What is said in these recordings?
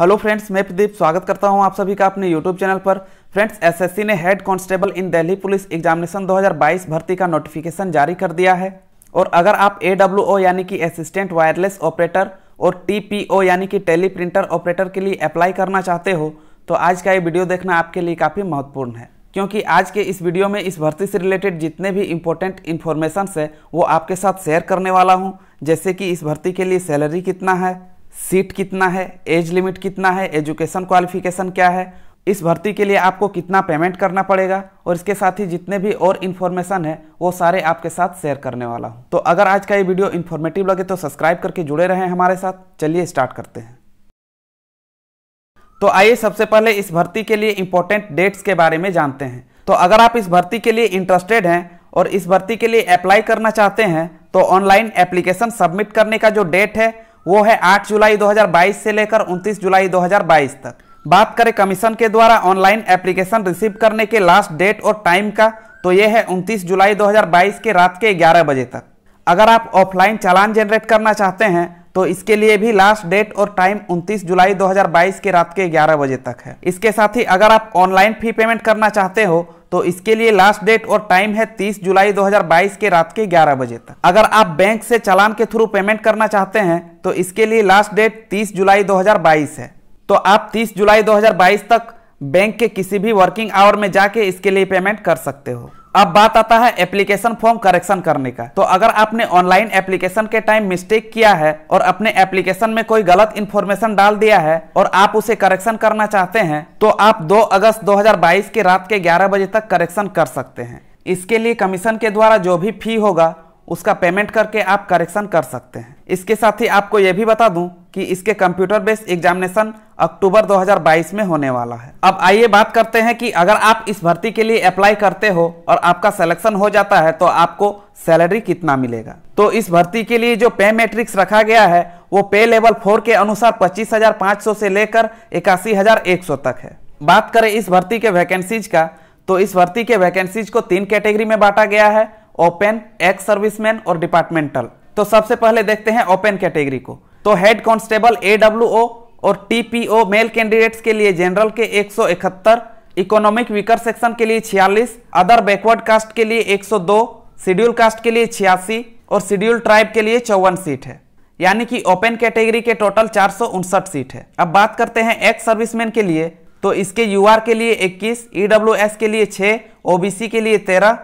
hello friends मैं प्रदीप स्वागत करता हूं आप सभी का अपने यूट्यूब चैनल पर फ्रेंड्स एसएससी ने head constable in Delhi police examination 2022 भर्ती का नोटिफिकेशन जारी कर दिया है और अगर आप ए यानी कि असिस्टेंट वायरलेस ऑपरेटर और टी यानी कि टेली प्रिंटर ऑपरेटर के लिए अप्लाई करना चाहते हो तो आज का ये वीडियो देखना आपके लिए काफ़ी महत्वपूर्ण है क्योंकि आज के इस वीडियो में इस भर्ती से रिलेटेड जितने भी इंपॉर्टेंट इन्फॉर्मेशन है वो आपके साथ शेयर करने वाला हूँ जैसे कि इस भर्ती के लिए सैलरी कितना है सीट कितना है एज लिमिट कितना है एजुकेशन क्वालिफिकेशन क्या है इस भर्ती के लिए आपको कितना पेमेंट करना पड़ेगा और इसके साथ ही जितने भी और इन्फॉर्मेशन है वो सारे आपके साथ शेयर करने वाला हूँ तो अगर आज का ये वीडियो इन्फॉर्मेटिव लगे तो सब्सक्राइब करके जुड़े रहें हमारे साथ चलिए स्टार्ट करते हैं तो आइए सबसे पहले इस भर्ती के लिए इम्पोर्टेंट डेट्स के बारे में जानते हैं तो अगर आप इस भर्ती के लिए इंटरेस्टेड हैं और इस भर्ती के लिए अप्लाई करना चाहते हैं तो ऑनलाइन एप्लीकेशन सबमिट करने का जो डेट है वो है 8 जुलाई 2022 से लेकर 29 जुलाई 2022 तक बात करें कमीशन के द्वारा ऑनलाइन एप्लीकेशन रिसीव करने के लास्ट डेट और टाइम का तो ये है 29 जुलाई 2022 के रात के 11 बजे तक अगर आप ऑफलाइन चालान जनरेट करना चाहते हैं तो इसके लिए भी लास्ट डेट और टाइम 29 जुलाई 2022 के रात के 11 बजे तक है इसके साथ ही अगर आप ऑनलाइन फी पेमेंट करना चाहते हो तो इसके लिए लास्ट डेट और टाइम है 30 जुलाई 2022 के रात के 11 बजे तक अगर आप बैंक से चालान के थ्रू पेमेंट करना चाहते हैं तो इसके लिए लास्ट डेट 30 जुलाई 2022 है तो आप 30 जुलाई 2022 तक बैंक के किसी भी वर्किंग आवर में जाके इसके लिए पेमेंट कर सकते हो अब बात आता है एप्लीकेशन फॉर्म करेक्शन करने का तो अगर आपने ऑनलाइन एप्लीकेशन के टाइम मिस्टेक किया है और अपने एप्लीकेशन में कोई गलत इन्फॉर्मेशन डाल दिया है और आप उसे करेक्शन करना चाहते हैं तो आप 2 अगस्त 2022 के रात के 11 बजे तक करेक्शन कर सकते हैं इसके लिए कमीशन के द्वारा जो भी फी होगा उसका पेमेंट करके आप करेक्शन कर सकते हैं इसके साथ ही आपको यह भी बता दूं कि इसके कंप्यूटर बेस्ड एग्जामिनेशन अक्टूबर 2022 में होने वाला है अब आइए बात करते हैं कि अगर आप इस भर्ती के लिए अप्लाई करते हो और आपका सिलेक्शन हो जाता है तो आपको सैलरी कितना मिलेगा तो इस भर्ती के लिए जो पे मैट्रिक्स रखा गया है वो पे लेवल फोर के अनुसार पच्चीस हजार पांच सौ से लेकर इक्यासी हजार एक सौ तक है बात करें इस भर्ती के वैकेंसीज का तो इस भर्ती के वैकेंसीज को तीन कैटेगरी में बांटा गया है ओपन एक्स सर्विसमैन और डिपार्टमेंटल तो सबसे पहले देखते हैं ओपन कैटेगरी को तो हेड कांस्टेबल एडब्ल्यूओ और टीपीओ मेल कैंडिडेट्स के लिए जनरल के 171 इकोनॉमिक वीकर सेक्शन के लिए 46 अदर बैकवर्ड कास्ट के लिए 102 शेड्यूल कास्ट के लिए छियासी और शेड्यूल ट्राइब के लिए चौवन सीट है यानी कि ओपन कैटेगरी के टोटल चार सीट है अब बात करते हैं एक्स सर्विसमैन के लिए तो इसके यूआर के लिए 21, ईडब्ल्यूएस e के लिए 6, ओबीसी के लिए 13,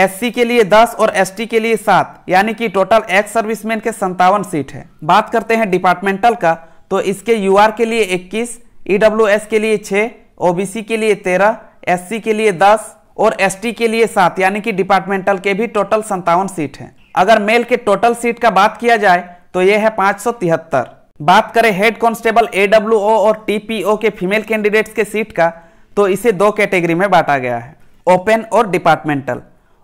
एससी के लिए 10 और एसटी के लिए 7 यानी कि टोटल एक्स सर्विसमैन के संतावन सीट है बात करते हैं डिपार्टमेंटल का तो इसके यूआर के लिए 21 ईडब्ल्यूएस e के लिए 6 ओबीसी के लिए 13 एससी के लिए 10 और एसटी के लिए 7 यानी कि डिपार्टमेंटल के भी टोटल संतावन सीट है अगर मेल के टोटल सीट का बात किया जाए तो यह है पाँच बात करें हेड कॉन्स्टेबल ए और टीपीओ के फीमेल कैंडिडेट्स के सीट का तो इसे दो कैटेगरी में बांटा गया है ओपन और डिपार्टमेंटल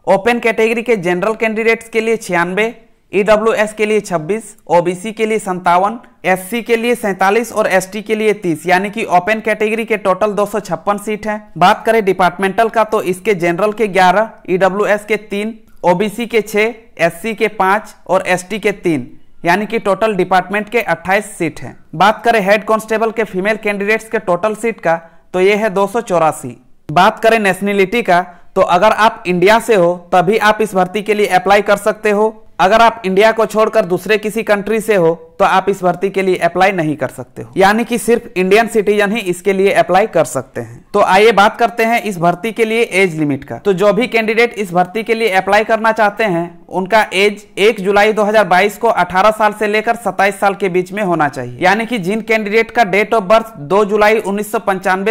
ओपन कैटेगरी के जनरल कैंडिडेट्स के लिए छियानवे ईडब्ल्यूएस e के लिए 26, ओबीसी के लिए संतावन एससी के लिए सैंतालीस और एसटी के लिए 30 यानी कि ओपन कैटेगरी के टोटल दो सीट हैं बात करें डिपार्टमेंटल का तो इसके जनरल के 11, ईडब्ल्यूएस e के 3, ओबीसी के 6, एससी के 5 और एसटी के 3 यानी कि टोटल डिपार्टमेंट के 28 सीट हैं बात करें हेड कांस्टेबल के फीमेल कैंडिडेट्स के टोटल सीट का तो ये है दो बात करें नेशनलिटी का तो अगर आप इंडिया से हो तभी आप इस भर्ती के लिए अप्लाई कर सकते हो अगर आप इंडिया को छोड़कर दूसरे किसी कंट्री से हो तो आप इस भर्ती के लिए अप्लाई नहीं कर सकते हो यानी कि सिर्फ इंडियन सिटीजन ही इसके लिए अप्लाई कर सकते हैं तो आइए बात करते हैं इस भर्ती के लिए एज लिमिट का तो जो भी कैंडिडेट इस भर्ती के लिए अप्लाई करना चाहते हैं उनका एज 1 जुलाई 2022 को 18 साल से लेकर 27 साल के बीच में होना चाहिए यानी कि जिन कैंडिडेट का डेट ऑफ बर्थ 2 जुलाई उन्नीस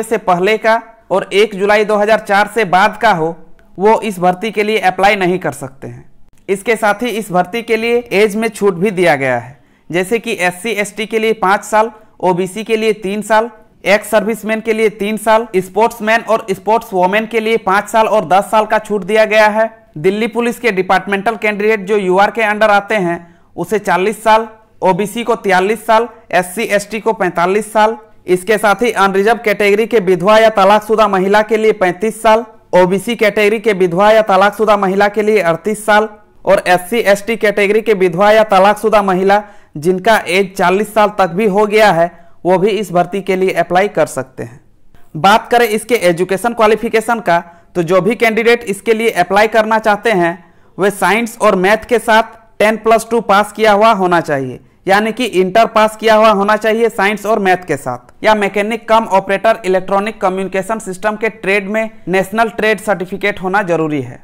से पहले का और 1 जुलाई 2004 से बाद का हो वो इस भर्ती के लिए अप्लाई नहीं कर सकते हैं इसके साथ ही इस भर्ती के लिए एज में छूट भी दिया गया है जैसे कि एस सी के लिए पाँच साल ओ के लिए तीन साल एक्स सर्विसमैन के लिए तीन साल स्पोर्ट्समैन और स्पोर्ट्स वोमेन के लिए पाँच साल और दस साल का छूट दिया गया है दिल्ली पुलिस के डिपार्टमेंटल कैंडिडेट जो यूआर के अंडर आते हैं उसे 40 साल ओबीसी को 43 साल एससी एसटी को 45 साल इसके साथ ही अनरिजर्व कैटेगरी के विधवा या तलाकशुदा महिला के लिए 35 साल ओबीसी कैटेगरी के विधवा या तलाकशुदा महिला के लिए 38 साल और एससी एसटी कैटेगरी के विधवा या तलाकशुदा महिला जिनका एज 40 साल तक भी हो गया है वो भी इस भर्ती के लिए अप्लाई कर सकते हैं बात करें इसके एजुकेशन क्वालिफिकेशन का तो जो भी कैंडिडेट इसके लिए अप्लाई करना चाहते हैं वे साइंस और मैथ के साथ टेन प्लस टू पास किया हुआ होना चाहिए यानी कि इंटर पास किया हुआ होना चाहिए साइंस और मैथ के साथ या mechanic cum operator electronic communication system के ट्रेड में नेशनल ट्रेड सर्टिफिकेट होना जरूरी है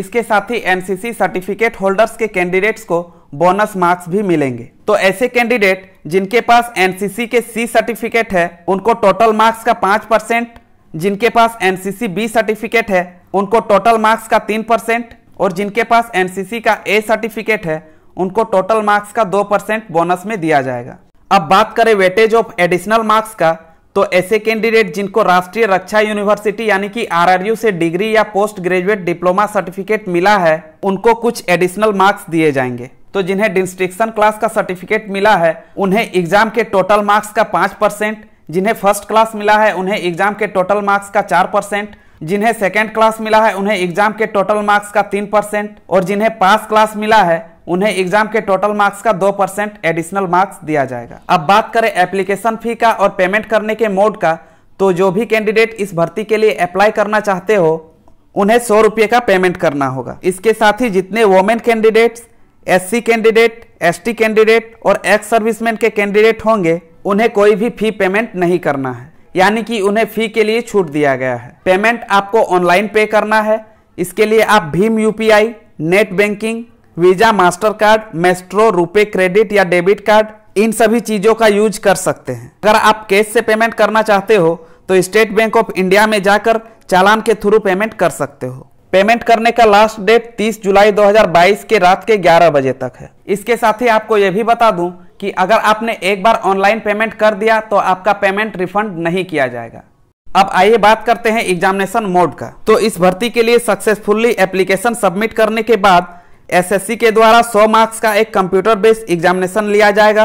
इसके साथ ही एनसीसी सर्टिफिकेट होल्डर्स के कैंडिडेट्स को बोनस मार्क्स भी मिलेंगे तो ऐसे कैंडिडेट जिनके पास एनसीसी के सी सर्टिफिकेट है उनको टोटल मार्क्स का पांच परसेंट जिनके पास एनसीसी बी सर्टिफिकेट है उनको टोटल मार्क्स का तीन परसेंट और जिनके पास एनसीसी का ए सर्टिफिकेट है उनको टोटल मार्क्स का दो परसेंट बोनस में दिया जाएगा अब बात करें वेटेज ऑफ एडिशनल मार्क्स का तो ऐसे कैंडिडेट जिनको राष्ट्रीय रक्षा यूनिवर्सिटी यानी कि आरआरयू से डिग्री या पोस्ट ग्रेजुएट डिप्लोमा सर्टिफिकेट मिला है उनको कुछ एडिशनल मार्क्स दिए जाएंगे तो जिन्हें डिस्ट्रिक्शन क्लास का सर्टिफिकेट मिला है उन्हें एग्जाम के टोटल मार्क्स का पांच परसेंट जिन्हें फर्स्ट क्लास मिला है उन्हें एग्जाम के टोटल मार्क्स का चार परसेंट जिन्हें सेकेंड क्लास मिला है उन्हें एग्जाम के टोटल मार्क्स का तीन परसेंट और जिन्हें पास क्लास मिला है उन्हें एग्जाम के टोटल मार्क्स का दो परसेंट एडिशनल मार्क्स दिया जाएगा अब बात करें एप्लीकेशन फी का और पेमेंट करने के मोड का तो जो भी कैंडिडेट इस भर्ती के लिए अप्लाई करना चाहते हो उन्हें सौ रुपये का पेमेंट करना होगा इसके साथ ही जितने women candidates S candidate S candidate और एक्स सर्विसमैन के कैंडिडेट होंगे उन्हें कोई भी फी पेमेंट नहीं करना है यानी कि उन्हें फी के लिए छूट दिया गया है पेमेंट आपको ऑनलाइन पे करना है इसके लिए आप भीम UPI net banking Visa Master card Maestro RuPay credit या डेबिट कार्ड इन सभी चीज़ों का यूज कर सकते हैं अगर आप कैश से पेमेंट करना चाहते हो तो स्टेट बैंक ऑफ इंडिया में जाकर चालान के थ्रू पेमेंट कर सकते हो पेमेंट करने का लास्ट डेट 30 जुलाई 2022 के रात के 11 बजे तक है इसके साथ ही आपको यह भी बता दूं कि अगर आपने एक बार ऑनलाइन पेमेंट कर दिया तो आपका पेमेंट रिफंड नहीं किया जाएगा अब आइए बात करते हैं एग्जामिनेशन मोड का तो इस भर्ती के लिए सक्सेसफुल्ली एप्लीकेशन सबमिट करने के बाद एसएससी के द्वारा 100 मार्क्स का एक कंप्यूटर बेस्ड एग्जामिनेशन लिया जाएगा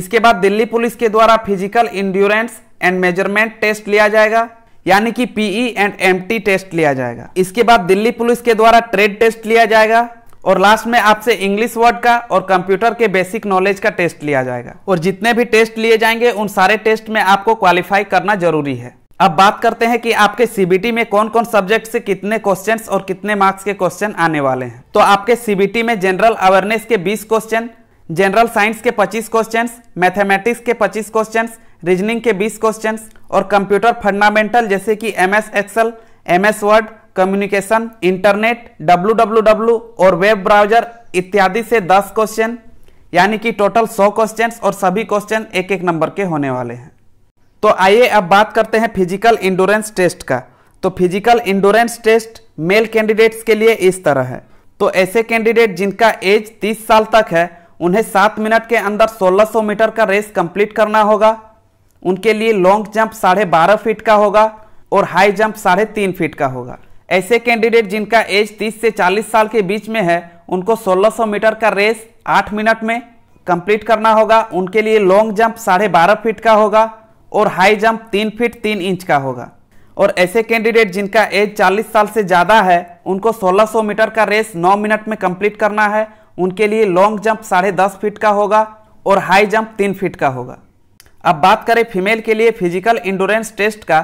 इसके बाद दिल्ली पुलिस के द्वारा physical endurance and measurement test लिया जाएगा यानी कि पीई एंड एमटी टेस्ट लिया जाएगा इसके बाद दिल्ली पुलिस के द्वारा ट्रेड टेस्ट लिया जाएगा और लास्ट में आपसे इंग्लिश वर्ड का और कंप्यूटर के बेसिक नॉलेज का टेस्ट लिया जाएगा और जितने भी टेस्ट लिए जाएंगे उन सारे टेस्ट में आपको क्वालिफाई करना जरूरी है अब बात करते हैं कि आपके सीबीटी में कौन कौन सब्जेक्ट से कितने क्वेश्चन और कितने मार्क्स के क्वेश्चन आने वाले हैं तो आपके सीबीटी में जनरल अवेयरनेस के 20 क्वेश्चन जनरल साइंस के 25 क्वेश्चन मैथमेटिक्स के 25 क्वेश्चन रीजनिंग के 20 क्वेश्चन और कंप्यूटर फंडामेंटल जैसे कि M S Excel M S Word communication internet W और वेब ब्राउजर इत्यादि से दस क्वेश्चन यानी कि टोटल सौ क्वेश्चन और सभी क्वेश्चन एक एक नंबर के होने वाले हैं तो आइए अब बात करते हैं फिजिकल इंडोरेंस टेस्ट का तो physical endurance test male candidates के लिए इस तरह है तो ऐसे कैंडिडेट जिनका एज 30 साल तक है उन्हें 7 मिनट के अंदर 1600 मीटर का रेस कंप्लीट करना होगा उनके लिए लॉन्ग जंप साढ़े बारह फीट का होगा और हाई जंप साढ़े तीन फीट का होगा ऐसे कैंडिडेट जिनका एज 30 से 40 साल के बीच में है उनको 1600 मीटर का रेस 8 मिनट में कंप्लीट करना होगा उनके लिए लॉन्ग जंप साढ़े बारह फीट का होगा और हाई जंप तीन फीट तीन इंच का होगा और ऐसे कैंडिडेट जिनका एज 40 साल से ज़्यादा है उनको 1600 मीटर का रेस 9 मिनट में कंप्लीट करना है उनके लिए लॉन्ग जंप साढ़े दस फीट का होगा और हाई जंप तीन फीट का होगा अब बात करें फीमेल के लिए फिजिकल इंडोरेंस टेस्ट का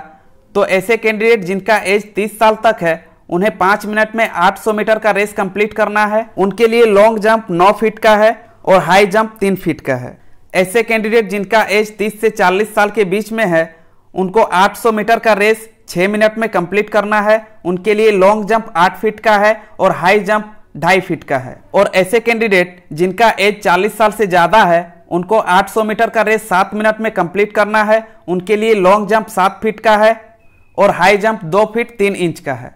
तो ऐसे कैंडिडेट जिनका एज 30 साल तक है उन्हें पाँच मिनट में आठ मीटर का रेस कंप्लीट करना है उनके लिए लॉन्ग जंप नौ फीट का है और हाई जंप तीन फीट का है ऐसे कैंडिडेट जिनका एज 30 से 40 साल के बीच में है उनको 800 मीटर का रेस 6 मिनट में कंप्लीट करना है उनके लिए लॉन्ग जंप 8 फीट का है और हाई जंप ढाई फीट का है और ऐसे कैंडिडेट जिनका एज 40 साल से ज़्यादा है उनको 800 मीटर का रेस 7 मिनट में कंप्लीट करना है उनके लिए लॉन्ग जंप 7 फीट का है और हाई जंप 2 फीट 3 इंच का है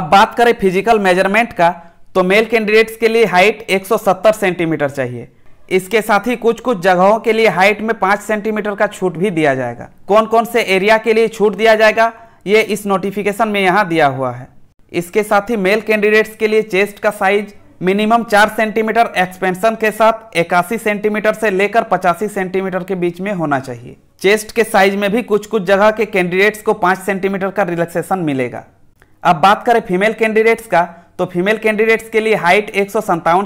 अब बात करें फिजिकल मेजरमेंट का तो मेल कैंडिडेट्स के लिए हाइट 170 सेंटीमीटर चाहिए इसके साथ ही कुछ कुछ जगहों के लिए हाइट में पाँच सेंटीमीटर का छूट भी दिया जाएगा कौन कौन से एरिया के लिए छूट दिया जाएगा ये इस नोटिफिकेशन में यहाँ दिया हुआ है इसके साथ ही मेल कैंडिडेट्स के लिए चेस्ट का साइज मिनिमम चार सेंटीमीटर एक्सपेंशन के साथ इक्यासी सेंटीमीटर से लेकर पचासी सेंटीमीटर के बीच में होना चाहिए चेस्ट के साइज में भी कुछ कुछ जगह के कैंडिडेट्स को पाँच सेंटीमीटर का रिलैक्सेशन मिलेगा अब बात करें फीमेल कैंडिडेट्स का तो फीमेल कैंडिडेट्स के लिए हाइट एक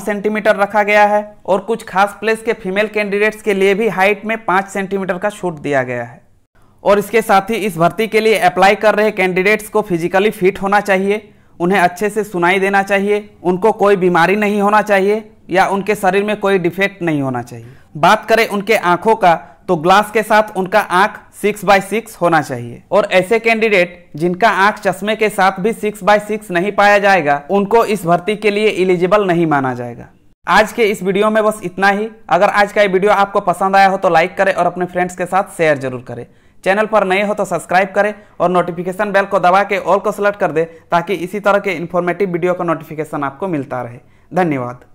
सेंटीमीटर रखा गया है और कुछ खास प्लेस के फीमेल कैंडिडेट्स के लिए भी हाइट में पाँच सेंटीमीटर का छूट दिया गया है और इसके साथ ही इस भर्ती के लिए अप्लाई कर रहे कैंडिडेट्स को फिजिकली फिट होना चाहिए उन्हें अच्छे से सुनाई देना चाहिए उनको कोई बीमारी नहीं होना चाहिए या उनके शरीर में कोई डिफेक्ट नहीं होना चाहिए बात करें उनके आँखों का तो ग्लास के साथ उनका आंख सिक्स बाय सिक्स होना चाहिए और ऐसे कैंडिडेट जिनका आंख चश्मे के साथ भी सिक्स बाय सिक्स नहीं पाया जाएगा उनको इस भर्ती के लिए इलिजिबल नहीं माना जाएगा आज के इस वीडियो में बस इतना ही अगर आज का ये वीडियो आपको पसंद आया हो तो लाइक करें और अपने फ्रेंड्स के साथ शेयर जरूर करें चैनल पर नए हो तो सब्सक्राइब करें और नोटिफिकेशन बेल को दबा के ऑल को सेलेक्ट कर दे ताकि इसी तरह के इन्फॉर्मेटिव वीडियो का नोटिफिकेशन आपको मिलता रहे धन्यवाद